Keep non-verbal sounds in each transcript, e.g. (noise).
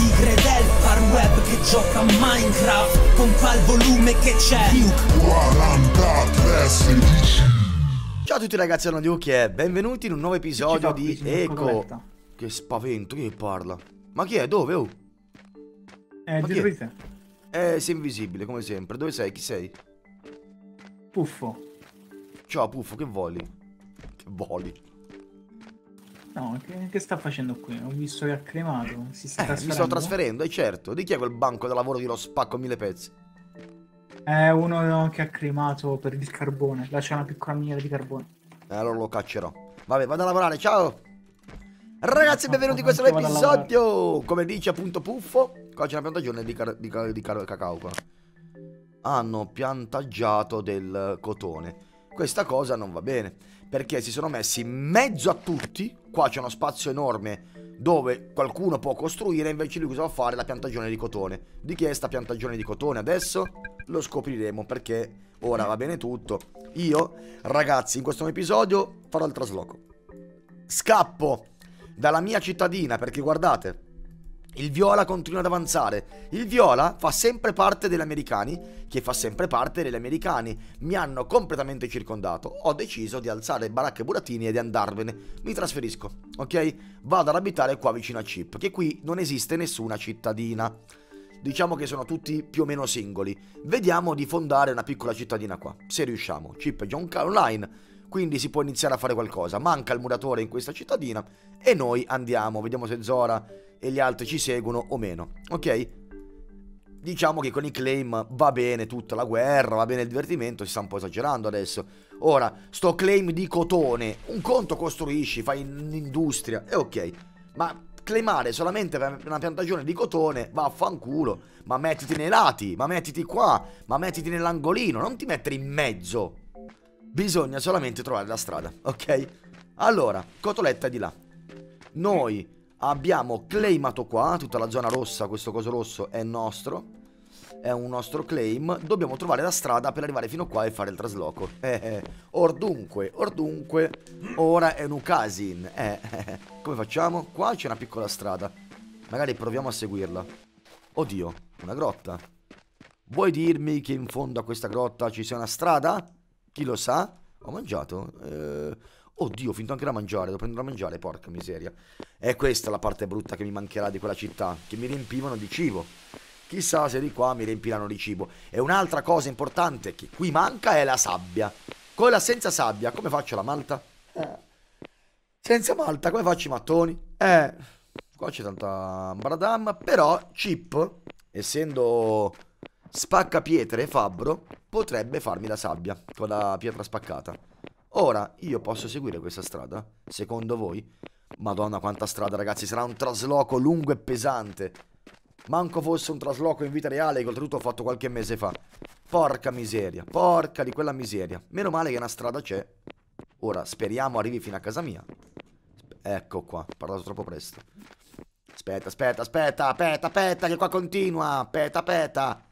tigre del far web che gioca a Minecraft con qual volume che c'è Duke 43 16 Ciao a tutti ragazzi, sono Duke e benvenuti in un nuovo episodio di Eco Che spavento, chi parla? Ma chi è? Dove? Oh? Eh, di Eh, sei invisibile come sempre, dove sei? Chi sei? Puffo Ciao Puffo, che voli? Che voli? No, che, che, sta facendo qui? Ho visto che ha cremato. Si sta eh, trasferendo. Mi sto trasferendo, è certo. Di chi è quel banco da lavoro di lo spacco a mille pezzi? È uno che ha cremato per il carbone. Là c'è una piccola miniera di carbone. Eh, allora lo caccerò. Vabbè, vado a lavorare, ciao! Ragazzi, benvenuti in questo nuovo episodio! Come dice appunto Puffo, qua c'è una piantagione di, car di, car di car cacao qua. Hanno piantaggiato del cotone. Questa cosa non va bene perché si sono messi in mezzo a tutti, qua c'è uno spazio enorme dove qualcuno può costruire, invece lui cosa va a fare? La piantagione di cotone. Di chi è sta piantagione di cotone adesso? Lo scopriremo perché ora va bene tutto. Io, ragazzi, in questo episodio farò il trasloco. Scappo dalla mia cittadina perché guardate, il viola continua ad avanzare. Il viola fa sempre parte degli americani, che fa sempre parte degli americani. Mi hanno completamente circondato. Ho deciso di alzare baracche e burattini e di andarvene. Mi trasferisco, ok? Vado ad abitare qua vicino a Chip, che qui non esiste nessuna cittadina. Diciamo che sono tutti più o meno singoli. Vediamo di fondare una piccola cittadina qua, se riusciamo. Chip è John online, quindi si può iniziare a fare qualcosa. Manca il muratore in questa cittadina e noi andiamo. Vediamo se Zora e gli altri ci seguono o meno, ok? Diciamo che con i claim va bene tutta la guerra, va bene il divertimento, si sta un po' esagerando adesso. Ora, sto claim di cotone, un conto costruisci, fai un'industria, è ok, ma claimare solamente per una piantagione di cotone, vaffanculo, ma mettiti nei lati, ma mettiti qua, ma mettiti nell'angolino, non ti mettere in mezzo. Bisogna solamente trovare la strada, ok? Allora, cotoletta di là. Noi Abbiamo claimato qua, tutta la zona rossa, questo coso rosso è nostro è un nostro claim Dobbiamo trovare la strada per arrivare fino qua e fare il trasloco (laughs) eh, eh. Ordunque, ordunque Ora è Nukasin eh, eh, eh, Come facciamo? Qua c'è una piccola strada Magari proviamo a seguirla Oddio, una grotta Vuoi dirmi che in fondo a questa grotta ci sia una strada? Chi lo sa? Ho mangiato eh... Oddio, ho finito anche da mangiare, devo prendere da mangiare, porca miseria. È questa la parte brutta che mi mancherà di quella città, che mi riempivano di cibo. Chissà se di qua mi riempiranno di cibo. E un'altra cosa importante che qui manca è la sabbia. Con la senza sabbia, come faccio la malta? Eh. Senza malta, come faccio i mattoni? Eh, qua c'è tanta bradam, però Chip, essendo spacca pietre e fabbro, potrebbe farmi la sabbia con la pietra spaccata. Ora io posso seguire questa strada? Secondo voi? Madonna quanta strada ragazzi, sarà un trasloco lungo e pesante. Manco fosse un trasloco in vita reale che oltretutto ho fatto qualche mese fa. Porca miseria, porca di quella miseria. Meno male che una strada c'è. Ora speriamo arrivi fino a casa mia. Ecco qua, ho parlato troppo presto. Aspetta, aspetta, aspetta, aspetta, aspetta, che qua continua. Aspetta, aspetta.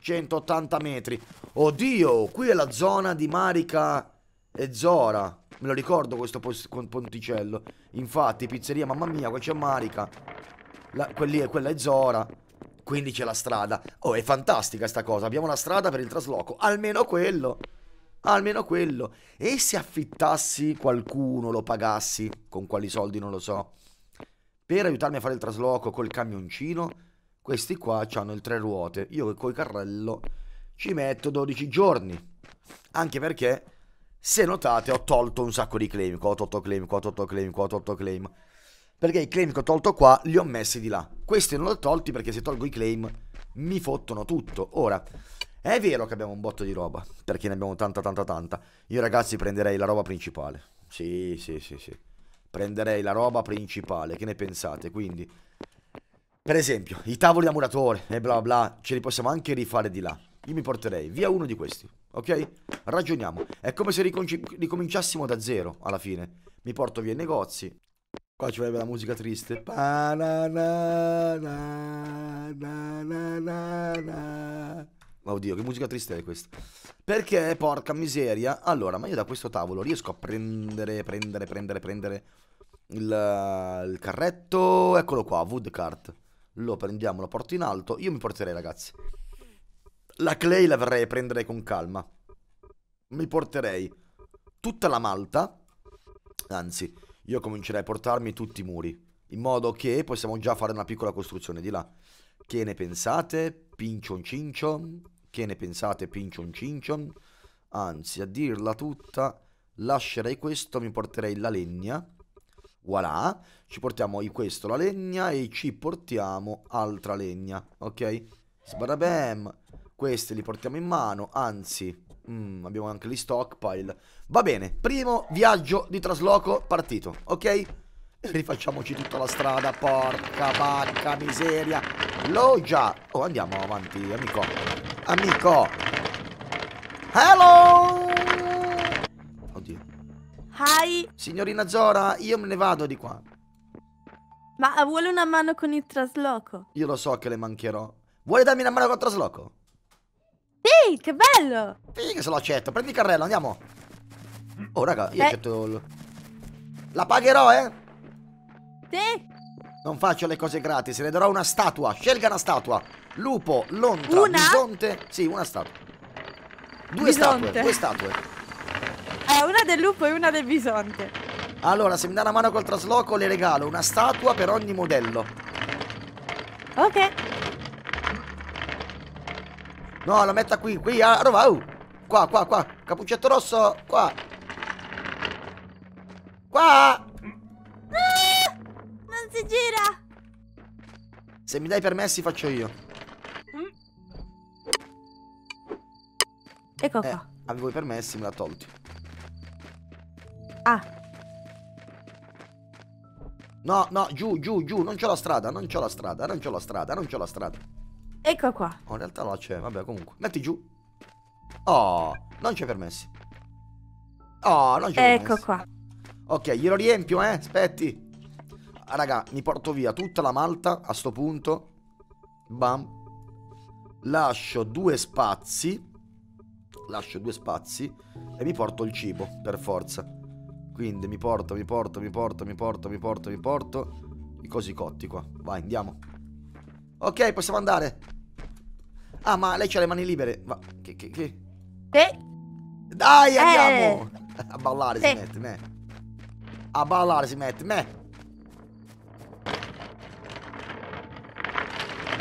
180 metri. Oddio, qui è la zona di Marica e Zora. Me lo ricordo questo ponticello. Infatti, pizzeria, mamma mia, qua c'è Marica. La, quelli, quella è Zora. Quindi c'è la strada. Oh, è fantastica sta cosa. Abbiamo la strada per il trasloco. Almeno quello. Almeno quello. E se affittassi qualcuno, lo pagassi, con quali soldi non lo so, per aiutarmi a fare il trasloco col camioncino, questi qua hanno il tre ruote. Io col carrello ci metto 12 giorni. Anche perché se notate ho tolto un sacco di claim, qua ho tolto claim, qua ho tolto claim, qua ho tolto claim. Perché i claim che ho tolto qua li ho messi di là. Questi non li ho tolti perché se tolgo i claim mi fottono tutto. Ora, è vero che abbiamo un botto di roba, perché ne abbiamo tanta tanta tanta. Io ragazzi prenderei la roba principale. Sì, sì, sì, sì. Prenderei la roba principale, che ne pensate? Quindi, per esempio, i tavoli da muratore e bla bla, ce li possiamo anche rifare di là io mi porterei via uno di questi, ok? Ragioniamo. È come se ricominciassimo da zero alla fine. Mi porto via i negozi. Qua ci vorrebbe la musica triste. Oddio, che musica triste è questa. Perché, porca miseria. Allora, ma io da questo tavolo riesco a prendere, prendere, prendere, prendere il, il carretto. Eccolo qua, wood cart. Lo prendiamo, lo porto in alto. Io mi porterei, ragazzi. La Clay la vorrei prendere con calma. Mi porterei tutta la malta. Anzi, io comincerei a portarmi tutti i muri. In modo che possiamo già fare una piccola costruzione di là. Che ne pensate? Pincion cincion. Che ne pensate? Pincion cincion. Anzi, a dirla tutta, lascerei questo, mi porterei la legna. Voilà. Ci portiamo questo, la legna, e ci portiamo altra legna. Ok? Sbarabam. Questi li portiamo in mano, anzi, mm, abbiamo anche gli stockpile. Va bene, primo viaggio di trasloco partito, ok? Rifacciamoci tutta la strada, porca vacca miseria. L'ho già. Oh, andiamo avanti, amico. Amico. Hello! Oddio. Hi. Signorina Zora, io me ne vado di qua. Ma vuole una mano con il trasloco? Io lo so che le mancherò. Vuole darmi una mano con il trasloco? Sì, che bello! Figa se lo accetto. Prendi il carrello, andiamo. Oh, raga, io eh. accetto... Il... La pagherò, eh? Sì. Non faccio le cose gratis, le darò una statua. Scelga una statua. Lupo, lontra, una? bisonte. Sì, una statua. Due bisonte. statue, due statue. Eh, una del lupo e una del bisonte. Allora, se mi dà una mano col trasloco, le regalo una statua per ogni modello. Ok. No, la metta qui, qui, a ah, roba, uh. Oh. Qua, qua, qua. Capuccetto rosso, qua. Qua! Ah, non si gira! Se mi dai permessi faccio io. Mm. Ecco eh, qua. Avevo i permessi, me l'ha tolti. Ah. No, no, giù, giù, giù, non c'ho la strada, non c'ho la strada, non c'ho la strada, non c'ho la strada. Ecco qua. Oh, in realtà là c'è, vabbè, comunque. Metti giù. Oh, non c'è permessi. Oh, non c'è ecco permessi. Ecco qua. Ok, glielo riempio, eh, aspetti. Raga, mi porto via tutta la malta a sto punto. Bam. Lascio due spazi. Lascio due spazi. E mi porto il cibo, per forza. Quindi mi porto, mi porto, mi porto, mi porto, mi porto, mi porto. I cosi cotti qua. Vai, andiamo. Ok, possiamo andare. Ah, ma lei ha le mani libere. Ma che, che, che? Sì. Dai, eh. andiamo! (laughs) A ballare sì. si mette, me. A ballare si mette, me.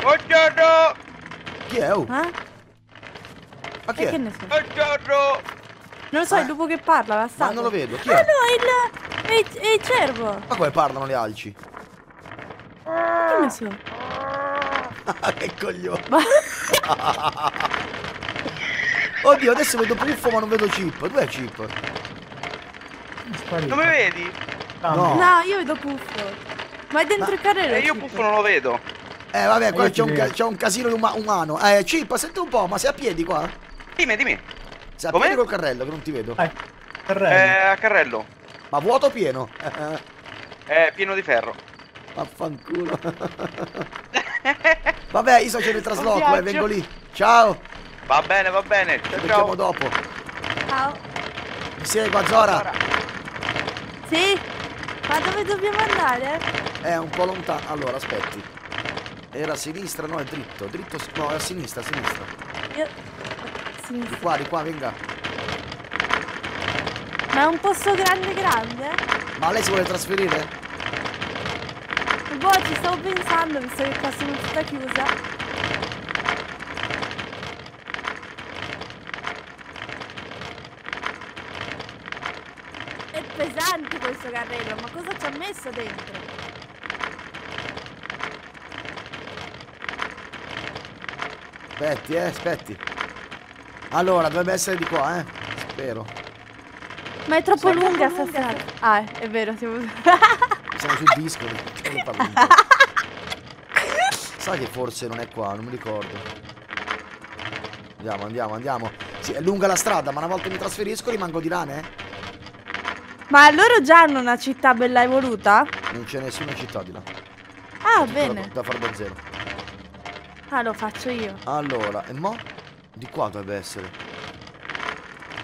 Buongiorno! Chi è? Oh? Eh? Ma chi eh, è? Che ne so? Buongiorno! Non lo so, ah. è eh. dopo che parla, la sta. Ma non lo vedo, chi ah, è? Ah no, il, è il cervo! Ma come parlano le alci? Che ne so? (laughs) che coglione. Ma... (laughs) Oddio, adesso vedo Puffo ma non vedo Chip. Dov'è Chip? Sparito. Non mi vedi? No. no. io vedo Puffo. Ma è dentro ma... il carrello. E eh, io Puffo non lo vedo. Eh vabbè, qua c'è un, ca un, casino um umano. Eh, Chip, senti un po', ma sei a piedi qua? Dimmi, dimmi. Sei a Come? piedi col carrello, che non ti vedo. Eh, carrello. Eh, a carrello. Ma vuoto o pieno? Eh, pieno di ferro. Vaffanculo. (laughs) Vabbè, io so c'è il trasloco, eh, vengo lì. Ciao. Va bene, va bene. Ci vediamo dopo. Ciao. Mi segua Zora. Zora. Sì. Ma dove dobbiamo andare? È un po' lontano. Allora, aspetti. Era a sinistra, no, è dritto. Dritto, no, è a sinistra, a sinistra. Io... Sinistra. Di qua, di qua, venga. Ma è un posto grande grande? Ma lei si vuole trasferire? Boh, ci stavo pensando, visto che qua sono tutta chiusa. È pesante questo carrello, ma cosa ci ha messo dentro? Aspetti, eh, aspetti. Allora, dovrebbe essere di qua, eh. Spero. Ma è troppo Sono cioè, lunga, lunga sta strada. Ah, è vero, siamo... (laughs) Siamo su Discord. (laughs) Sai che forse non è qua, non mi ricordo. Andiamo, andiamo, andiamo. Sì, è lunga la strada, ma una volta mi trasferisco rimango di là, eh? Ma loro già hanno una città bella evoluta? Non c'è nessuna città di là. Ah, bene. Da, da far da zero. Ah, lo faccio io. Allora, e mo? Di qua dovrebbe essere.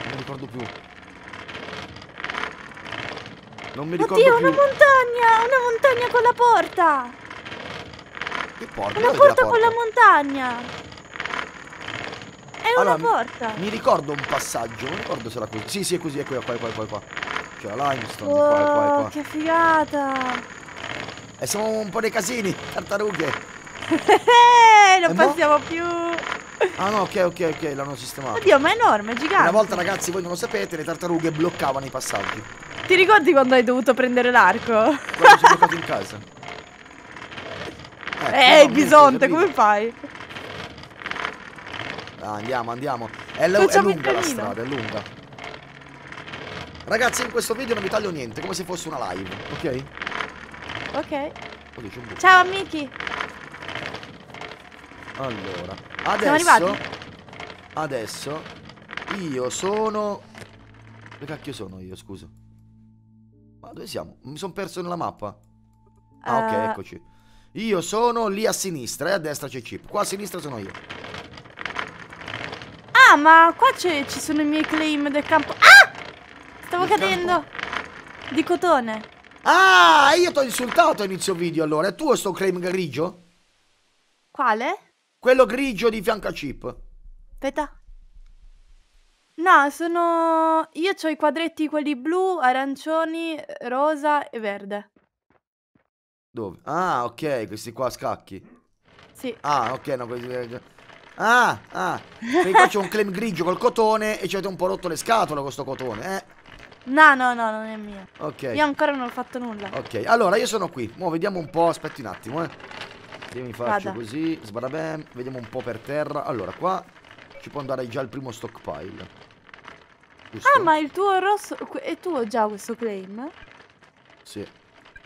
Non mi ricordo più. Non mi ricordo Oddio, più. una montagna! Una montagna con la porta! Che porta? Una porta, la porta, con la montagna! È allora, una porta! Mi, ricordo un passaggio, non ricordo se era così. Sì, sì, è così, è qua, qua, qua, qua, qua. C'era limestone, oh, qua, qua, qua. che figata! E eh, siamo un po' dei casini, tartarughe! (laughs) non eh, passiamo no? più! Ah no, ok, ok, ok, l'hanno sistemato. Oddio, ma è enorme, è gigante. Una volta, ragazzi, voi non lo sapete, le tartarughe bloccavano i passaggi. Ti ricordi quando hai dovuto prendere l'arco? Quando ci ho giocato in casa. (laughs) Eh, eh no, bisonte, come fai? Ah, andiamo, andiamo. È, è lunga la strada, è lunga. Ragazzi, in questo video non vi taglio niente, come se fosse una live, ok? Ok. Oddio, oh, Ciao, amici. Allora, adesso... Adesso... Io sono... Dove cacchio sono io, scusa? dove siamo? Mi sono perso nella mappa. Ah, ok, uh... eccoci. Io sono lì a sinistra e eh, a destra c'è Chip. Qua a sinistra sono io. Ah, ma qua ci sono i miei claim del campo. Ah! Stavo del cadendo. Campo. Di cotone. Ah, io ti ho insultato a inizio video allora. È tuo sto claim grigio? Quale? Quello grigio di fianco a Chip. Aspetta. No, sono io c'ho i quadretti quelli blu, arancioni, rosa e verde. Dove? Ah, ok, questi qua a scacchi. Sì. Ah, ok, no, questi... Eh, ah, ah, perché qua c'è un claim grigio col cotone e ci avete un po' rotto le scatole con questo cotone, eh? No, no, no, non è mio. Ok. Io ancora non ho fatto nulla. Ok, allora io sono qui. Mo' vediamo un po', aspetti un attimo, eh. Io mi faccio Vada. così, sbarabam, vediamo un po' per terra. Allora, qua ci può andare già il primo stockpile. Questo. Ah, ma il tuo rosso... È tuo già questo claim? Sì.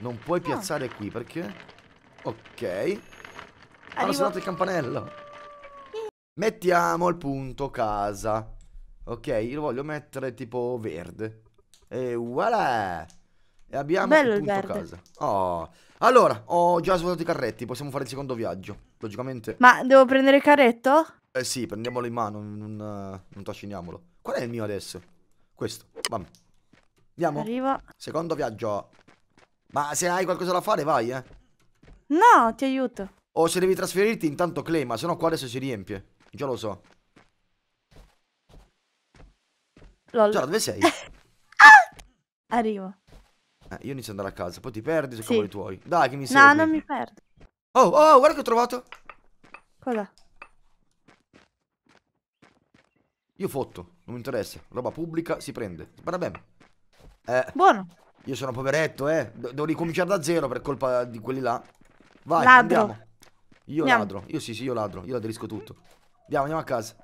Non puoi ah. piazzare qui, perché? Ok. Ah, Arrivo. Hanno suonato il campanello. Mettiamo il punto casa. Ok, io lo voglio mettere tipo verde. E voilà! E abbiamo Bello il punto il casa. Oh. Allora, ho già svuotato i carretti, possiamo fare il secondo viaggio. Logicamente. Ma devo prendere il carretto? Eh sì, prendiamolo in mano, non, eh, non trasciniamolo. Qual è il mio adesso? Questo, Bam. Andiamo. Arriva. Secondo viaggio. Ma se hai qualcosa da fare, vai, eh. No, ti aiuto. O se devi trasferirti, intanto se no qua adesso si riempie. Già lo so. Lol. Già, dove sei? (laughs) ah! Arrivo. Eh, io inizio ad andare a casa, poi ti perdi su sì. cavoli tuoi. Dai, che mi no, segui. No, non mi perdo. Oh, oh, guarda che ho trovato. Cosa? Io fotto, non mi interessa. Roba pubblica si prende. Guarda bene. Eh, Buono. Io sono poveretto, eh. De devo ricominciare da zero per colpa di quelli là. Vai, ladro. Andiamo. Io andiamo. ladro. Io sì, sì, io ladro. Io aderisco tutto. Andiamo, andiamo a casa.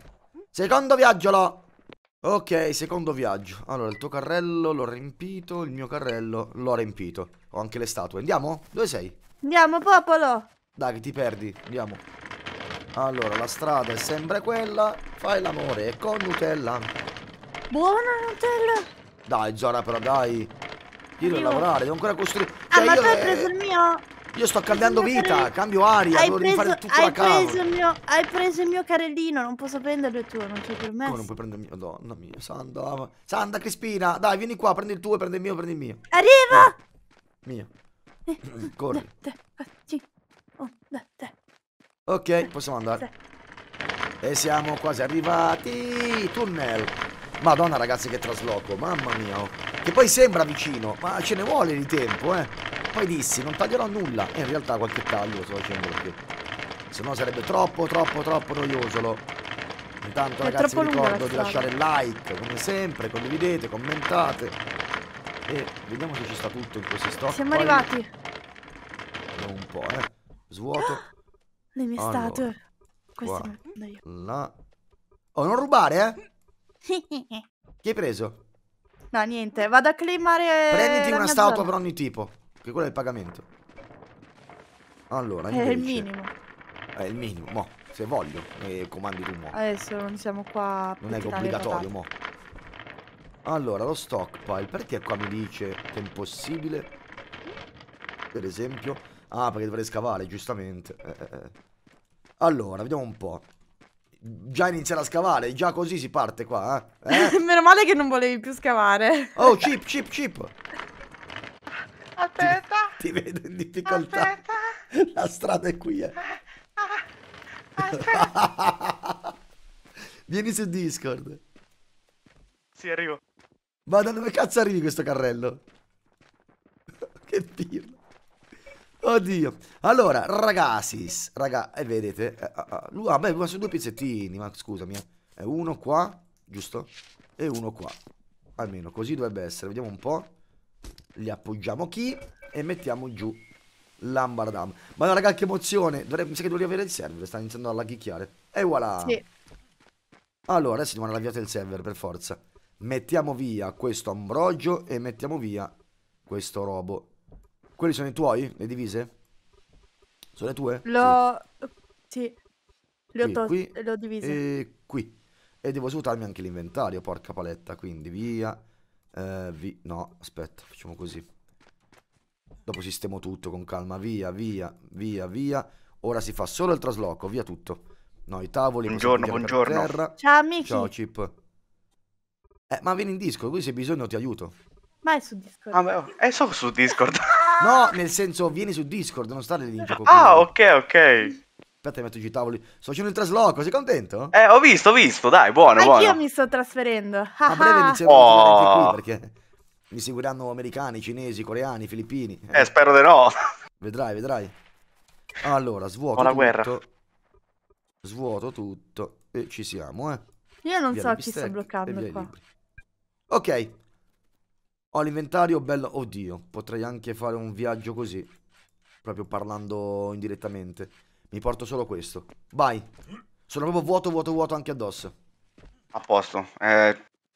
Secondo viaggio là. Ok, secondo viaggio. Allora, il tuo carrello l'ho riempito, il mio carrello l'ho riempito. Ho anche le statue. Andiamo? Dove sei? Andiamo, popolo. Dai, che ti perdi. Andiamo. Allora, la strada è sempre quella. Fai l'amore con Nutella. Buona Nutella! Dai, Zara, però dai. Io devo lavorare, devo ancora costruire. Ah, cioè, ma tu hai preso il mio. Io sto cambiando vita, fare... cambio aria, hai devo preso, rifare tutta la casa. Mio... Hai preso il mio carellino, non posso prenderlo il tuo, non c'è permesso. Come non puoi prendere il mio? Madonna mia, Santa. Santa Crispina, dai, vieni qua, prendi il tuo prendi il mio, prendi il mio. Arriva! Eh. Mio. Eh. Corri. Da, da, oh, da, da. Ok, possiamo andare. E siamo quasi arrivati. Tunnel. Madonna ragazzi che trasloco, mamma mia. Oh. Che poi sembra vicino, ma ce ne vuole di tempo, eh. Poi dissi, non taglierò nulla. E in realtà qualche taglio lo sto facendo perché... Se no sarebbe troppo, troppo, troppo noiosolo. Intanto È ragazzi vi ricordo di lasciare like, come sempre, condividete, commentate. E vediamo se ci sta tutto in questo stock. Siamo poi... arrivati. Vediamo un po', eh. Svuoto. (gasps) Le mie allora, statue. Queste non No. Oh, non rubare, eh? (laughs) che hai preso? No, niente. Vado a claimare Prenditi una statua zona. per ogni tipo. Che quello è il pagamento. Allora, È il minimo. È il minimo, mo. Se voglio, eh, comandi tu mo. Adesso non siamo qua Non è obbligatorio, mo. Allora, lo stockpile. Perché qua mi dice che è impossibile? Per esempio... Ah, perché dovrei scavare, giustamente. Eh, eh, eh. allora, vediamo un po' già iniziare a scavare, già così si parte qua, eh? eh? (laughs) Meno male che non volevi più scavare. Oh, chip, chip, chip. Aspetta. Ti, ti vedo in difficoltà. Aspetta. La strada è qui, eh. Aspetta. (laughs) Vieni su Discord. Sì, arrivo. Ma da dove cazzo arrivi questo carrello? (laughs) che pirla. Oddio. Allora, ragazzi, raga, e eh, vedete, eh, ah, ah, ah beh, sono due pezzettini, ma scusami, eh. uno qua, giusto? E uno qua. Almeno così dovrebbe essere, vediamo un po'. Li appoggiamo qui e mettiamo giù l'ambardam. Ma no, raga, che emozione. Dovrei, mi sa che dovrei avere il server, sta iniziando a laghicchiare. E voilà. Sì. Allora, adesso devono avviato il server, per forza. Mettiamo via questo ambrogio e mettiamo via questo robo. Quelli sono i tuoi? Le divise? Sono le tue? Lo... Sì. sì. Le ho tolte, le ho divise. E qui. E devo svuotarmi anche l'inventario, porca paletta. Quindi via. Eh, vi... No, aspetta, facciamo così. Dopo sistemo tutto con calma. Via, via, via, via. Ora si fa solo il trasloco, via tutto. No, i tavoli. Buongiorno, buongiorno. Terra. Ciao amici. Ciao Chip. Eh, ma vieni in Discord, qui se hai bisogno ti aiuto. Ma è su Discord. Ah, beh, è solo su Discord. (laughs) No, ah! nel senso, vieni su Discord, non stare lì in gioco. Ah, ok, ok. Aspetta, metto giù i tavoli. Sto facendo il trasloco, sei contento? Eh, ho visto, ho visto, dai, buono, Anch'io buono. Anch'io mi sto trasferendo. Ah, ah. A breve inizierò oh. anche qui, oh. perché mi seguiranno americani, cinesi, coreani, filippini. Eh, spero di no. Vedrai, vedrai. Allora, svuoto Buona guerra. Svuoto tutto. E ci siamo, eh. Io non via so chi sta bloccando qua. Libri. Ok, ho l'inventario bello... Oddio, potrei anche fare un viaggio così. Proprio parlando indirettamente. Mi porto solo questo. Vai. Sono proprio vuoto, vuoto, vuoto anche addosso. A posto. Eh,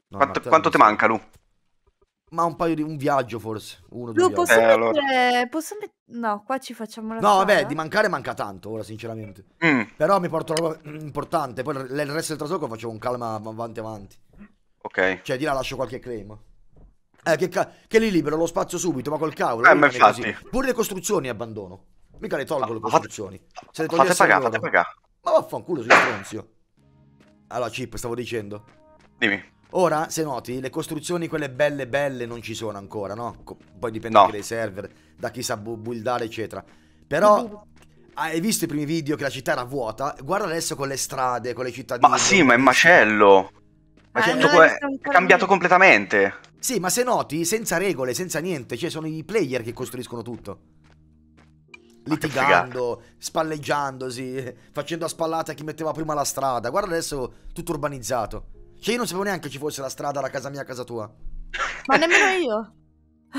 no, quanto, quanto ti manca, Lu? Ma un paio di... un viaggio forse. Uno, Lu, posso eh, mettere... Allora. Posso met... No, qua ci facciamo la No, strada. vabbè, di mancare manca tanto, ora sinceramente. Mm. Però mi porto la roba importante. Poi il resto del trasloco faccio con calma avanti avanti. Ok. Cioè, di là lascio qualche claim eh, che, ca- che li libero lo spazio subito, ma col cavolo. Eh, ma infatti. Pure le costruzioni abbandono. Mica le tolgo le ah, costruzioni. Se le fate pagare, fate pagare. Ma vaffanculo, sono stronzio. Allora, Chip, stavo dicendo. Dimmi. Ora, se noti, le costruzioni quelle belle belle non ci sono ancora, no? Poi dipende no. anche dai server, da chi sa buildare, eccetera. Però hai visto i primi video che la città era vuota? Guarda adesso con le strade, con le cittadine. Ma sì, ma è macello. Ma ah, cioè, è, tutto, è, è cambiato completamente. Sì, ma se noti, senza regole, senza niente, cioè sono i player che costruiscono tutto. Litigando, spalleggiandosi, facendo a spallata chi metteva prima la strada. Guarda adesso tutto urbanizzato. Cioè io non sapevo neanche ci fosse la strada da casa mia a casa tua. Ma nemmeno io.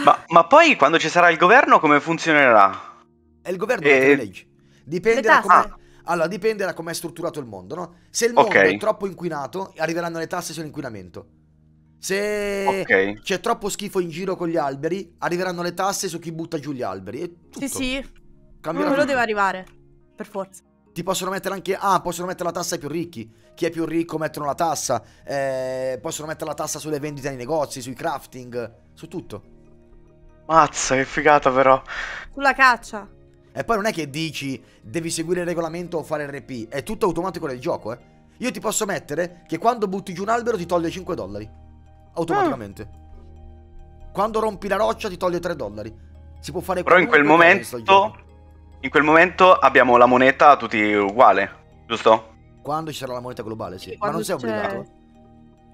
Ma, ma, poi quando ci sarà il governo come funzionerà? È il governo e... Eh, mette leggi. Dipende le da come... Allora, dipende da come è strutturato il mondo, no? Se il mondo okay. è troppo inquinato, arriveranno le tasse sull'inquinamento. Se okay. c'è troppo schifo in giro con gli alberi, arriveranno le tasse su chi butta giù gli alberi. E tutto. Sì, sì. Cambierà quello deve arrivare, per forza. Ti possono mettere anche... Ah, possono mettere la tassa ai più ricchi. Chi è più ricco mettono la tassa. Eh, possono mettere la tassa sulle vendite nei negozi, sui crafting, su tutto. Mazza, che figata però. Sulla caccia. E poi non è che dici devi seguire il regolamento o fare RP. È tutto automatico nel gioco, eh. Io ti posso mettere che quando butti giù un albero ti toglie 5 dollari automaticamente. Ah. Quando rompi la roccia ti toglie 3 dollari. Si può fare Però in quel momento in quel momento abbiamo la moneta tutti uguale, giusto? Quando ci sarà la moneta globale, sì, Quando ma non sei obbligato.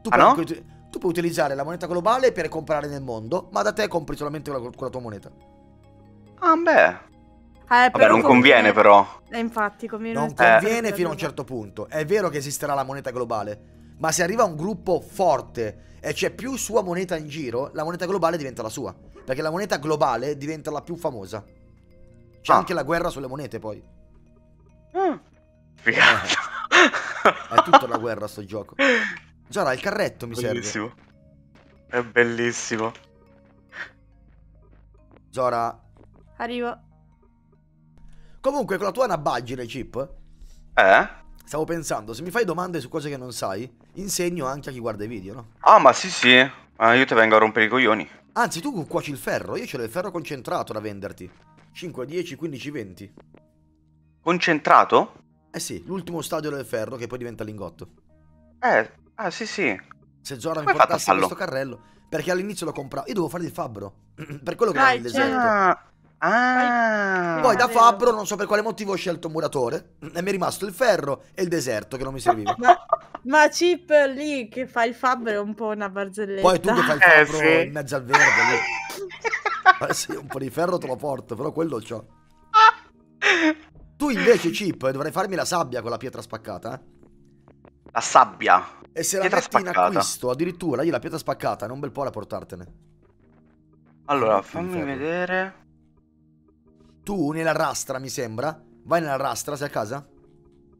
Tu, ah, puoi, no? tu puoi utilizzare la moneta globale per comprare nel mondo, ma da te compri solamente con la, con la tua moneta. Ah, beh. Eh, Vabbè, non conviene, conviene però. Eh, infatti, conviene. Non certo conviene eh. fino a un certo punto. È vero che esisterà la moneta globale, ma se arriva un gruppo forte e c'è più sua moneta in giro, la moneta globale diventa la sua. Perché la moneta globale diventa la più famosa. C'è ah. anche la guerra sulle monete poi. Mm. Figato. (laughs) è tutta la guerra sto gioco. Zora, il carretto mi bellissimo. serve. È bellissimo. Zora. Arrivo. Comunque, con la tua nabbaggine, Chip. Eh? Stavo pensando, se mi fai domande su cose che non sai, insegno anche a chi guarda i video, no? Ah, ma sì, sì. Ah, io ti vengo a rompere i coglioni. Anzi, tu cuoci il ferro, io ce l'ho il ferro concentrato da venderti. 5, 10, 15, 20. Concentrato? Eh sì, l'ultimo stadio del ferro che poi diventa lingotto. Eh, ah sì sì. Se Zoran mi portasse questo carrello, perché all'inizio l'ho compravo, io devo fare il fabbro, (clears throat) per quello che ah, il deserto. Ah, Poi da fabbro, non so per quale motivo, ho scelto un muratore e mi è rimasto il ferro e il deserto che non mi serviva. ma, ma Chip lì che fa il fabbro è un po' una barzelletta. Poi tu che fai il eh, fabbro eh, sì. in mezzo al verde lì. (laughs) Eh, sì, un po' di ferro te lo porto, però quello c'ho. Tu invece, Chip, dovrai farmi la sabbia con la pietra spaccata. Eh? La sabbia? E se pietra la metti spaccata. in acquisto, addirittura, io la pietra spaccata, non bel po' da portartene. Allora, fammi vedere... Tu nella rastra, mi sembra. Vai nella rastra, sei a casa?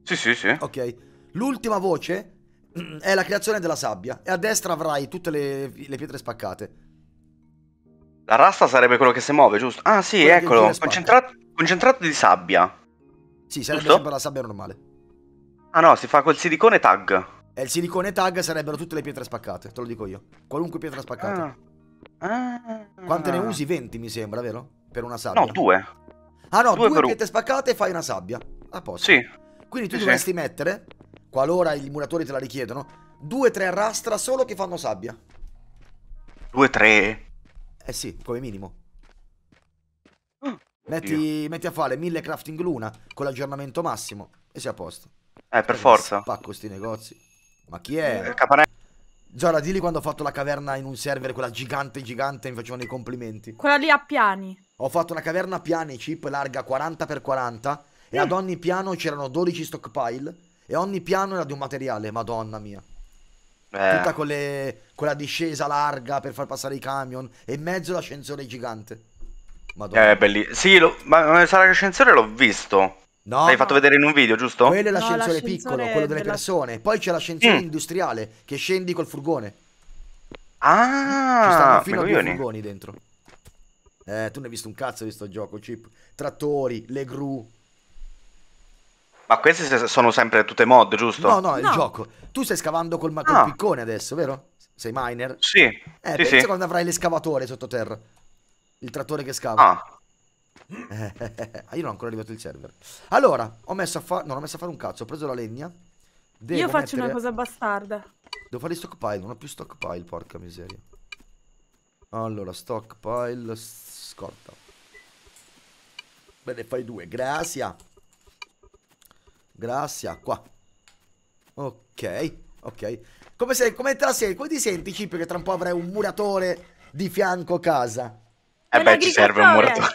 Sì, sì, sì. Ok. L'ultima voce mm, è la creazione della sabbia. E a destra avrai tutte le, le pietre spaccate. La rastra sarebbe quello che si muove, giusto? Ah, sì, Quella eccolo. Concentrato, concentrato, di sabbia. Sì, sarebbe giusto? sempre la sabbia normale. Ah no, si fa col silicone tag. E il silicone tag sarebbero tutte le pietre spaccate, te lo dico io. Qualunque pietra spaccata. Ah. Ah. Quante ne usi? 20 mi sembra, vero? Per una sabbia. No, due. Ah no, due, due pietre spaccate e fai una sabbia. A posto. Sì. Quindi tu sì, dovresti sì. mettere, qualora i muratori te la richiedono, due, tre arrastra solo che fanno sabbia. Due, tre? Eh sì, come minimo. Mm, metti, metti, a fare mille crafting l'una con l'aggiornamento massimo e sei a posto. Eh, per e forza. Pacco sti negozi. Ma chi eh, è? Il Capanello. Giora, dilli quando ho fatto la caverna in un server, quella gigante gigante, mi facevano i complimenti. Quella lì a piani. Ho fatto una caverna a piani, chip, larga 40x40 e ad mm. ogni piano c'erano 12 stockpile e ogni piano era di un materiale, madonna mia. Eh. Tutta con, le, con la discesa larga per far passare i camion e in mezzo l'ascensore gigante. Madonna. Eh, belli. Sì, lo, ma sarà l'ascensore l'ho visto. No, L'hai fatto vedere in un video, giusto? Quello è l'ascensore no, piccolo, quello delle persone. Poi c'è l'ascensore mm. industriale che scendi col furgone. Ah, ci stanno fino a due furgoni dentro. Eh, tu ne hai visto un cazzo di sto gioco, Chip. Trattori, le gru. Ma queste sono sempre tutte mod, giusto? No, no, è no. il gioco. Tu stai scavando col, col no. Ah. piccone adesso, vero? Sei miner? Sì. Eh, sì, sì. quando avrai l'escavatore sottoterra. Il trattore che scava. Ah. (laughs) ah. Io non ho ancora arrivato il server. Allora, ho messo a fare... Non ho messo a fare un cazzo, ho preso la legna. Devo Io faccio mettere... una cosa bastarda. Devo fare i stockpile, non ho più stockpile, porca miseria. Allora, stockpile, scorta. Bene, fai due, grazie. Grazie, qua. Ok, ok. Come, sei, come te la sei? Come ti senti, Cip, che tra un po' avrai un muratore di fianco a casa? Eh beh, ci serve un muratore.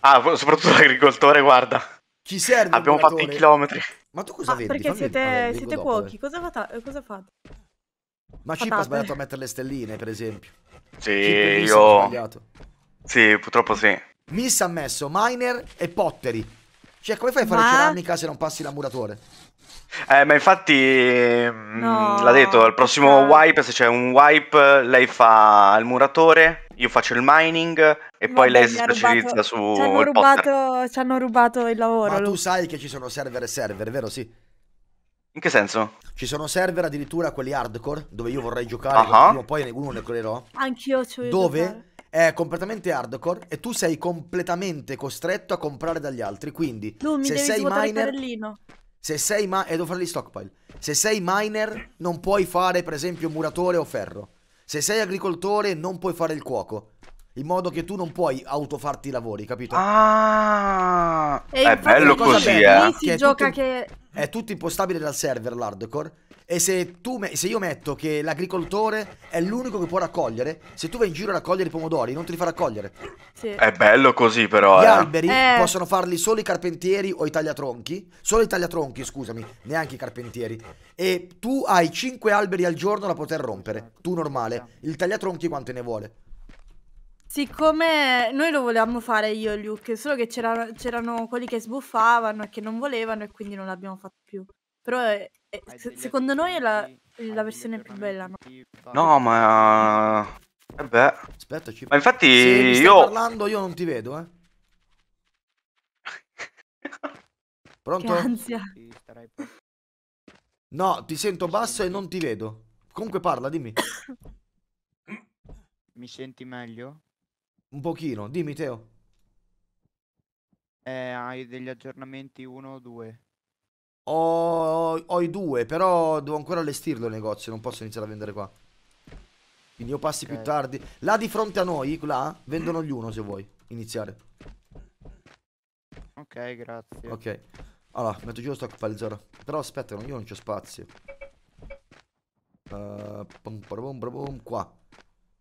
Ah, ah soprattutto l'agricoltore, guarda. Ci serve Abbiamo fatto i chilometri. Ma tu cosa ah, vendi? Perché Fammi siete, siete cuochi, cosa, eh. cosa fate? Eh, ma Cip ha sbagliato a mettere le stelline, per esempio. Sì, Chip io... sbagliato. Sì, purtroppo sì. Miss ha messo Miner e Pottery. Cioè, come fai a fare ma... ceramica se non passi muratore? Eh, ma infatti mm, no. l'ha detto, al prossimo wipe, se c'è un wipe, lei fa il muratore, io faccio il mining e ma poi lei si specializza rubato, su... Ci hanno, rubato, ci hanno rubato il lavoro. Ma tu sai che ci sono server e server, vero? Sì. In che senso? Ci sono server addirittura quelli hardcore, dove io vorrei giocare, uh -huh. prima o poi uno ne creerò. Anch'io ci voglio Dove giocare. è completamente hardcore e tu sei completamente costretto a comprare dagli altri, quindi non se sei miner... Se sei ma... e eh, devo fare gli stockpile. Se sei miner non puoi fare per esempio muratore o ferro. Se sei agricoltore non puoi fare il cuoco. In modo che tu non puoi autofarti i lavori, capito? Ah, è bello così, bella, eh. Lì si gioca tutto... che è tutto impostabile dal server l'hardcore. E se, me, se, io metto che l'agricoltore è l'unico che può raccogliere, se tu vai in giro a raccogliere i pomodori, non te li fa raccogliere. Sì. È bello così, però. Gli eh. alberi eh. possono farli solo i carpentieri o i tagliatronchi. Solo i tagliatronchi, scusami, neanche i carpentieri. E tu hai 5 alberi al giorno da poter rompere. Tu normale. Il tagliatronchi quante ne vuole? Siccome noi lo volevamo fare io e Luke, solo che c'erano, quelli che sbuffavano e che non volevano e quindi non l'abbiamo fatto più. Però è, eh, è, eh, secondo noi è la, la versione più bella. No, no ma... Vabbè. Eh, Aspetta, ci... Ma infatti Se io... Sto parlando, io non ti vedo, eh. (laughs) Pronto? Che ansia. No, ti sento basso e non ti vedo. Comunque parla, dimmi. Mi senti meglio? Un pochino, dimmi Teo. Eh, hai degli aggiornamenti 1 o 2? Ho, ho, ho, i due, però devo ancora allestirlo il negozio, non posso iniziare a vendere qua. Quindi io passi okay. più tardi. Là di fronte a noi, là, vendono gli uno se vuoi iniziare. Ok, grazie. Ok. Allora, metto giù lo sto palizzaro. Però aspetta, io non c'ho spazio. Uh, pom, pom, pom, qua.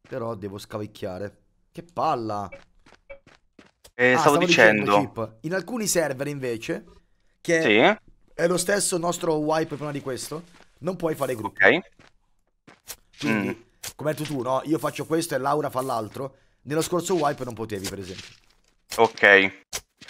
Però devo scavicchiare. Che palla. Eh, ah, stavo, stavo, dicendo. dicendo in alcuni server invece, che sì. è lo stesso nostro wipe prima di questo, non puoi fare gruppo. Ok. Quindi, mm. come hai detto tu, no? Io faccio questo e Laura fa l'altro. Nello scorso wipe non potevi, per esempio. Ok.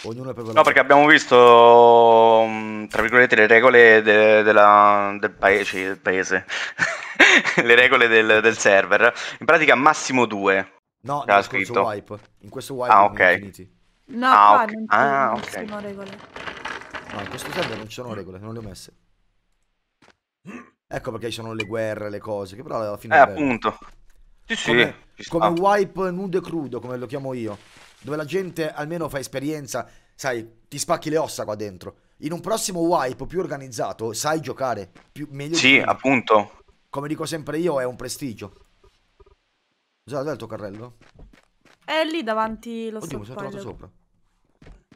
Ognuno per no, perché abbiamo visto, mm, tra virgolette, le regole de della, del, paese, cioè del paese. (laughs) le regole del, del, server. In pratica massimo due. No, nel scritto. wipe. In questo wipe ah, okay. finiti. No, ah, okay. non, ah, non okay. ci sono regole. No, in questo server non ci sono regole, non le ho messe. Ecco perché ci sono le guerre, le cose, che però alla fine... Eh, appunto. Sì, sì. Come, come wipe nudo e crudo, come lo chiamo io. Dove la gente almeno fa esperienza, sai, ti spacchi le ossa qua dentro. In un prossimo wipe più organizzato sai giocare, più, meglio. Sì, appunto. Come dico sempre io, è un prestigio. Già, dov'è il tuo carrello? È lì davanti lo Oddio, mi sono trovato sopra.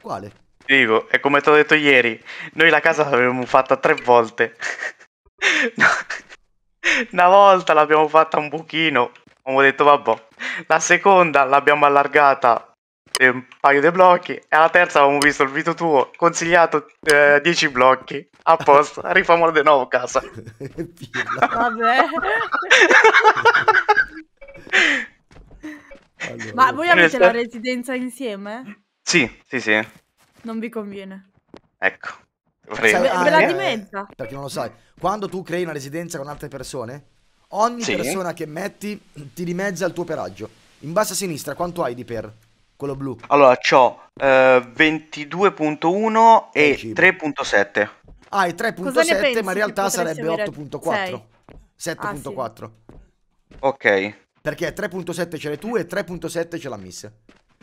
Quale? Ti dico, è come ti ho detto ieri, noi la casa l'abbiamo fatta tre volte. (laughs) Una volta l'abbiamo fatta un buchino. ho detto vabbè. La seconda l'abbiamo allargata eh, un paio di blocchi e alla terza avevamo visto il video tuo, consigliato 10 eh, blocchi. apposta (laughs) rifamolo di nuovo casa. (laughs) Vabbè. Allora. Ma voi avete Resta... la residenza insieme? Sì, sì, sì. Non vi conviene. Ecco. Ve la dimenta. Perché non lo sai. Quando tu crei una residenza con altre persone, ogni sì. persona che metti ti dimezza il tuo peraggio. In basso a sinistra, quanto hai di per? Quello blu. Allora, ho eh, 22.1 e 3.7. Ah, è 3.7, ma in realtà sarebbe 8.4. 7.4. Ah, sì. Ok. Perché 3.7 ce l'hai tu e 3.7 ce l'ha Miss.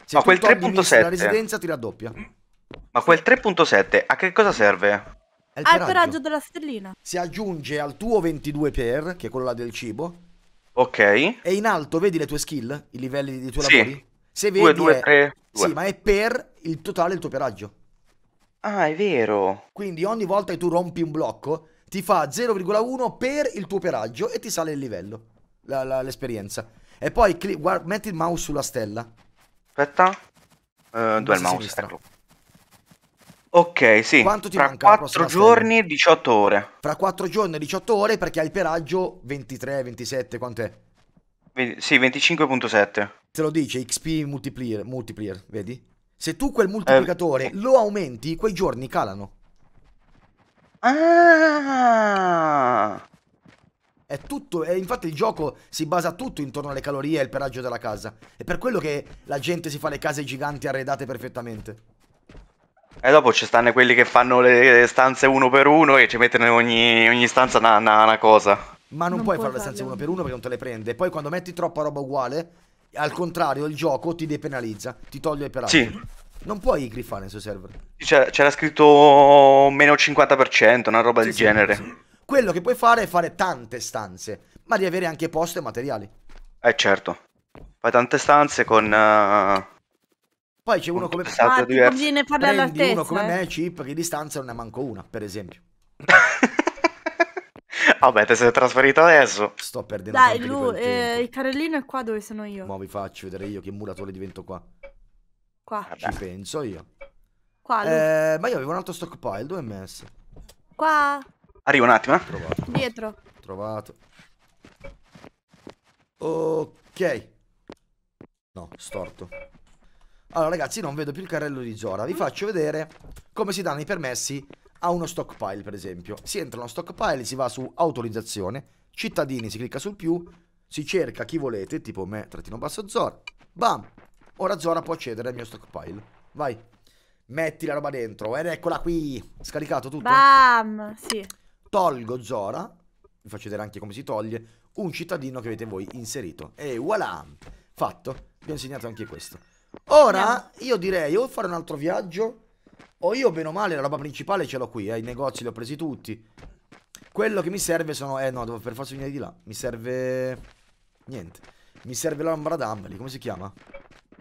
Se Ma quel 3.7... La residenza ti raddoppia. Ma quel 3.7 a che cosa serve? È il, coraggio ah, della stellina. Si aggiunge al tuo 22 per, che è quello là del cibo. Ok. E in alto vedi le tue skill, i livelli dei tuoi sì. lavori? Se vedi 2, 2, 3, 2. Sì, ma è per il totale del tuo peraggio. Ah, è vero. Quindi ogni volta che tu rompi un blocco, ti fa 0,1 per il tuo peraggio e ti sale il livello la, la, l'esperienza. E poi cli- guard- metti il mouse sulla stella. Aspetta. Uh, eh, dove il mouse? Ecco. Ok, sì. Quanto ti Fra manca? 4 giorni e 18 ore. Fra 4 giorni e 18 ore perché hai il peraggio 23, 27, quanto è? sì, 25.7. Te lo dice XP multiplier, multiplier, vedi? Se tu quel eh, moltiplicatore eh, lo aumenti, quei giorni calano. Ah! È tutto, e infatti il gioco si basa tutto intorno alle calorie e al peraggio della casa. È per quello che la gente si fa le case giganti arredate perfettamente. E dopo ci stanno quelli che fanno le stanze uno per uno e ci mettono in ogni, ogni stanza una, una, una, cosa. Ma non, non puoi, puoi, fare le stanze uno per uno perché non te le prende. E poi quando metti troppa roba uguale, al contrario, il gioco ti depenalizza, ti toglie il peraggio. Sì. Non puoi griffare nel suo server. C'era, scritto meno 50%, una roba sì, del sì, genere. Sì. Quello che puoi fare è fare tante stanze, ma di avere anche posto e materiali. Eh certo. Fai tante stanze con... Uh... Poi c'è uno come... Ah, ti conviene fare all'altezza. uno come eh. me, Chip, che di stanza non ne manco una, per esempio. (laughs) Vabbè, te sei trasferito adesso. Sto perdendo Dai, Lu, eh, il carellino è qua dove sono io. Ma vi faccio vedere io che muratore divento qua. Qua. Vabbè. Eh, Ci penso io. Qua, eh, ma io avevo un altro stockpile, dove è messo? Qua. Arrivo un attimo. Eh. Trovato. Dietro. Trovato. Ok. No, storto. Allora ragazzi, non vedo più il carrello di Zora. Vi faccio vedere come si danno i permessi a uno stockpile, per esempio. Si entra uno stockpile, si va su autorizzazione, cittadini, si clicca sul più, si cerca chi volete, tipo me, trattino basso Zora. Bam! Ora Zora può accedere al mio stockpile. Vai. Metti la roba dentro. Ed eccola qui. Scaricato tutto. Eh. Bam! Sì tolgo Zora, vi faccio vedere anche come si toglie, un cittadino che avete voi inserito. E voilà, fatto, vi ho insegnato anche questo. Ora io direi o fare un altro viaggio, o io bene o male la roba principale ce l'ho qui, eh, i negozi li ho presi tutti. Quello che mi serve sono... Eh no, devo per forza venire di là. Mi serve... Niente. Mi serve l'ombra d'Ambali, come si chiama?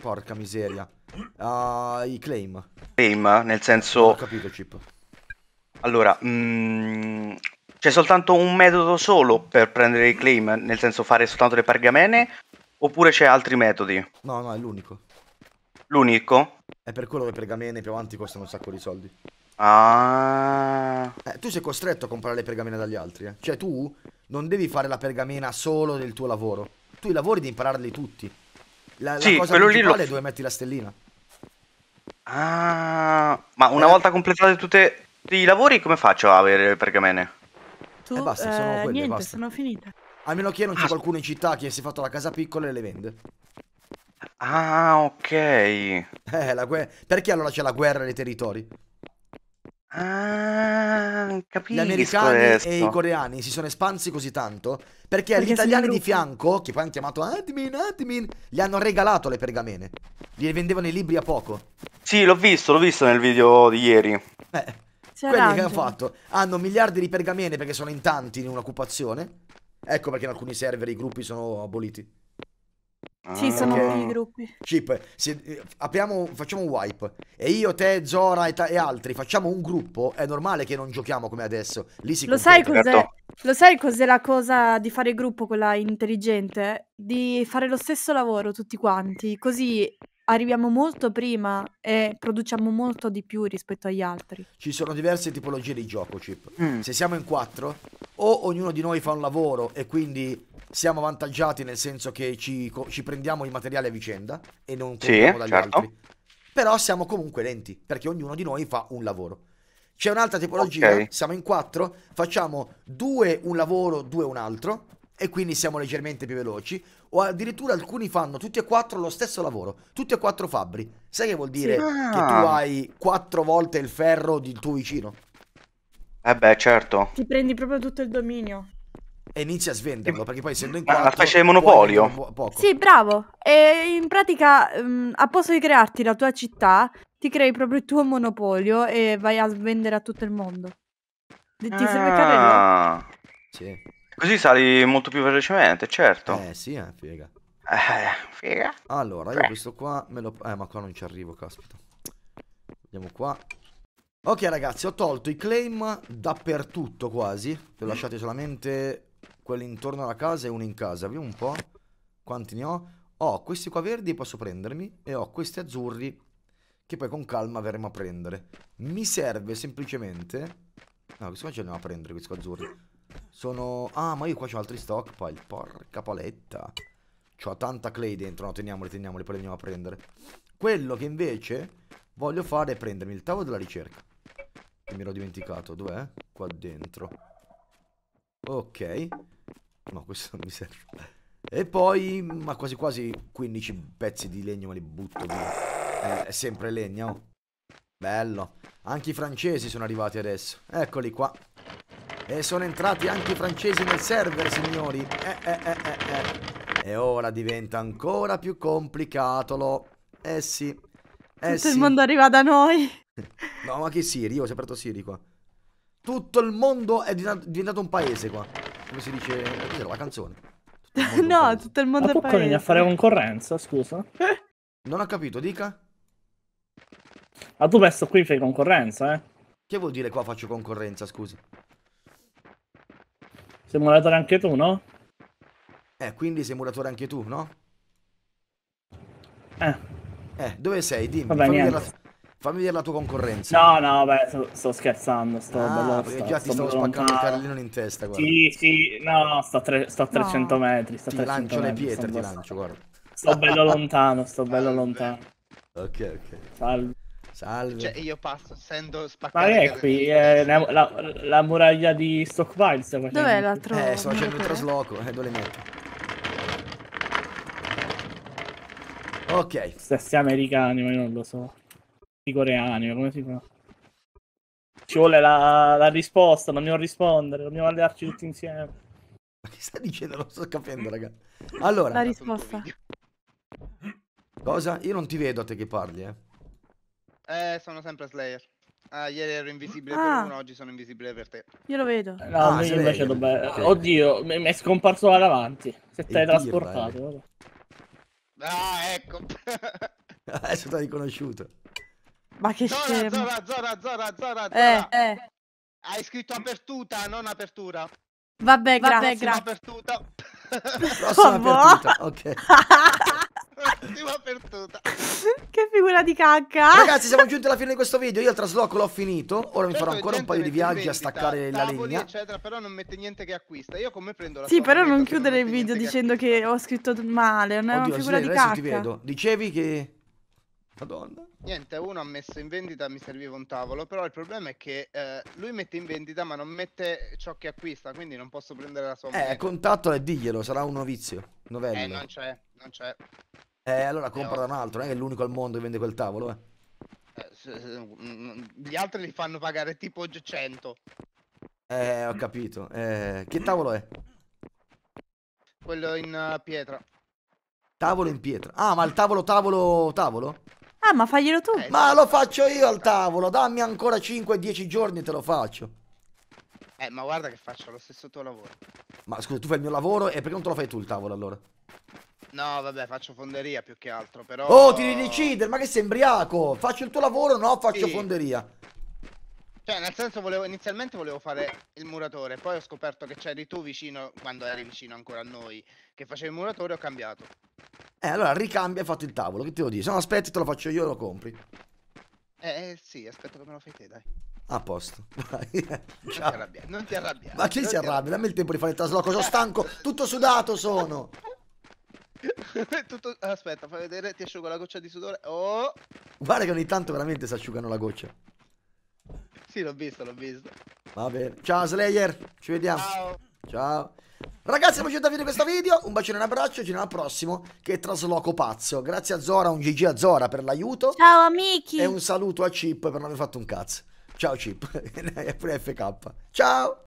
Porca miseria. Uh, I claim. Claim, nel senso... ho capito, Chip. Allora, mh, mm, c'è soltanto un metodo solo per prendere i claim, nel senso fare soltanto le pergamene, oppure c'è altri metodi? No, no, è l'unico. L'unico? È per quello che le pergamene più avanti costano un sacco di soldi. Ah. Eh, tu sei costretto a comprare le pergamene dagli altri, eh. Cioè tu non devi fare la pergamena solo del tuo lavoro. Tu i lavori di impararli tutti. La, sì, la cosa principale lo... è dove metti la stellina. Ah, ma una eh. volta completate tutte i lavori come faccio a avere pergamene? Tu, eh, basta, sono eh, quelle, niente, basta. sono finite. A meno che non c'è ah. qualcuno in città che si è fatto la casa piccola e le vende. Ah, ok. Eh, la Perché allora c'è la guerra nei territori? Ah, capisco. Gli americani questo. e i coreani si sono espansi così tanto perché, perché gli italiani di fianco, che poi hanno chiamato admin, admin, gli hanno regalato le pergamene. Gli vendevano i libri a poco. Sì, l'ho visto, l'ho visto nel video di ieri. Eh. Quelli arrangiano. che hanno fatto hanno miliardi di pergamene perché sono in tanti in un'occupazione. Ecco perché in alcuni server i gruppi sono aboliti. Ah, sono okay. i gruppi. Chip, se, eh, apriamo, facciamo un wipe. E io, te, Zora e, e, altri facciamo un gruppo. È normale che non giochiamo come adesso. Lì si lo, sai cos'è, certo. lo sai cos'è la cosa di fare gruppo, quella intelligente? Di fare lo stesso lavoro tutti quanti. Così arriviamo molto prima e produciamo molto di più rispetto agli altri. Ci sono diverse tipologie di gioco, Chip. Mm. Se siamo in quattro, o ognuno di noi fa un lavoro e quindi siamo avvantaggiati nel senso che ci, ci prendiamo il materiale a vicenda e non compriamo sì, dagli certo. altri. Però siamo comunque lenti, perché ognuno di noi fa un lavoro. C'è un'altra tipologia, okay. siamo in quattro, facciamo due un lavoro, due un altro, e quindi siamo leggermente più veloci, o addirittura alcuni fanno tutti e quattro lo stesso lavoro, tutti e quattro fabbri. Sai che vuol dire ah. che tu ah. hai quattro volte il ferro del tuo vicino? Eh beh, certo. Ti prendi proprio tutto il dominio. E inizi a svenderlo, perché poi essendo in quattro... Ma faccia di monopolio. Po sì, bravo. E in pratica, mm, a posto di crearti la tua città, ti crei proprio il tuo monopolio e vai a svendere a tutto il mondo. Ti ah. serve il ah. carrello? Sì. Così sali molto più velocemente, certo. Eh sì, eh, figa. Eh, figa. Allora, io questo qua me lo... Eh, ma qua non ci arrivo, caspita. Andiamo qua. Ok ragazzi, ho tolto i claim dappertutto quasi. Li ho lasciati solamente quelli intorno alla casa e uno in casa. Vediamo un po' quanti ne ho. Ho questi qua verdi, posso prendermi. E ho questi azzurri che poi con calma verremo a prendere. Mi serve semplicemente... No, questo qua ce li andiamo a prendere, questi qua azzurri. Sono... Ah, ma io qua c'ho altri stockpile. Porca paletta. C'ho tanta clay dentro. No, teniamoli, teniamoli, poi li andiamo a prendere. Quello che invece voglio fare è prendermi il tavolo della ricerca. Che mi ero dimenticato. Dov'è? Qua dentro. Ok. No, questo non mi serve. E poi, ma quasi quasi 15 pezzi di legno me li butto via. Eh, è sempre legno. Bello. Anche i francesi sono arrivati adesso. Eccoli qua. E sono entrati anche i francesi nel server, signori. Eh, eh, eh, eh, eh. E ora diventa ancora più complicatolo. Eh sì. Eh Tutto sì. il mondo arriva da noi. (laughs) No, ma che Siri? Io ho sempre aperto Siri qua. Tutto il mondo è diventato un paese qua. Come si dice? Cos'era la canzone? (laughs) no, tutto il mondo ma è paese. Ma vieni a fare concorrenza, scusa? (laughs) Non ho capito, dica. Ma ah, tu questo qui fai concorrenza, eh? Che vuol dire qua faccio concorrenza, scusi? Simulatore anche tu, no? Eh, quindi simulatore anche tu, no? Eh. Eh, dove sei? Dimmi. Vabbè, fammi, vedere la, fammi vedere la tua concorrenza. No, no, beh, sto, sto scherzando. Sto ah, bello, perché sto, già ti stavo spaccando lontano. il carrellino in testa, guarda. Sì, sì, no, no, sto a, tre, sto a 300 metri. Sto ti 300 lancio metri, le pietre, ti lancio, guarda. Sto bello lontano, sto bello (laughs) ah, lontano. Ok, ok. Salve. Salve. Cioè, io passo, essendo spaccato. Ma è qui, eh, la, la, la, muraglia di Stockville Dov'è l'altro? Eh, sto facendo il trasloco, eh, dove le metto? Ok. Stessi americani, ma io non lo so. I coreani, come si fa? Ci vuole la, la risposta, non dobbiamo rispondere, dobbiamo allearci tutti insieme. Ma che stai dicendo? Non sto capendo, raga. Allora. La risposta. Cosa? Io non ti vedo a te che parli, eh. Eh, sono sempre Slayer. Ah, ieri ero invisibile ah. per uno, oggi sono invisibile per te. Io lo vedo. No, ah, io invece vabbè. Okay. Oddio, mi è scomparso là davanti. Se te l'hai trasportato. Vabbè. Eh. Ah, ecco. (laughs) Adesso ti hai riconosciuto. Ma che scemo. schermo. Zora, Zora, Zora, Zora, Zora. Eh, eh. Hai scritto apertura, non apertura. Vabbè, (laughs) vabbè grazie. Prossima apertura. Prossima oh, apertura, ok. (laughs) (laughs) che figura di cacca. Ragazzi, siamo giunti alla fine di questo video. Io il trasloco l'ho finito. Ora mi certo, farò ancora un paio di viaggi vendita, a staccare la legna. eccetera, però non mette niente che acquista. Io come prendo la Sì, però non chiudere il video dicendo che, che, ho scritto male, non è Oddio, una figura sì, di cacca. ti vedo. Dicevi che Madonna. Niente, uno ha messo in vendita, mi serviva un tavolo, però il problema è che eh, lui mette in vendita ma non mette ciò che acquista, quindi non posso prendere la sua Eh, contatto e diglielo, sarà un novizio, novello. Eh, non c'è, non c'è. Eh, eh, allora compra da un altro, non è che è l'unico al mondo che vende quel tavolo, eh. eh mm, gli altri li fanno pagare tipo 100. Eh, ho capito. Eh, che tavolo è? Quello in eh, pietra. Tavolo in pietra. Ah, ma il tavolo, tavolo, tavolo? Ah, ma faglielo tu. Eh, ma lo faccio io al tavolo. Dammi ancora 5-10 giorni e te lo faccio. Eh, ma guarda che faccio lo stesso tuo lavoro. Ma scusa, tu fai il mio lavoro e perché non te lo fai tu il tavolo allora? No, vabbè, faccio fonderia più che altro, però... Oh, ti devi decidere, ma che sei imbriaco? Faccio il tuo lavoro, no, faccio sì. fonderia. Cioè, nel senso, volevo, inizialmente volevo fare il muratore, poi ho scoperto che c'eri tu vicino, quando eri vicino ancora a noi, che facevi il muratore, ho cambiato. Eh, allora ricambia e fatto il tavolo, che te devo dire? Se no aspetti, te lo faccio io e lo compri. Eh, eh, sì, aspetto che me lo fai te, dai. A posto. (laughs) Vai. Non ti arrabbiare, non ti arrabbiare. Ma chi si arrabbia? Dammi il tempo di fare il trasloco, sono stanco, tutto sudato sono. (laughs) Tutto... Aspetta, fai vedere, ti asciugo la goccia di sudore. Oh! Guarda che ogni tanto veramente si asciugano la goccia. Sì, l'ho visto, l'ho visto. Va bene. Ciao Slayer, ci vediamo. Ciao. Ciao. Ragazzi, siamo giunti a finire questo video. Un bacione e un abbraccio. Ci vediamo al prossimo. Che trasloco pazzo. Grazie a Zora, un GG a Zora per l'aiuto. Ciao amici. E un saluto a Chip per non aver fatto un cazzo. Ciao Chip. E (laughs) pure FK. Ciao.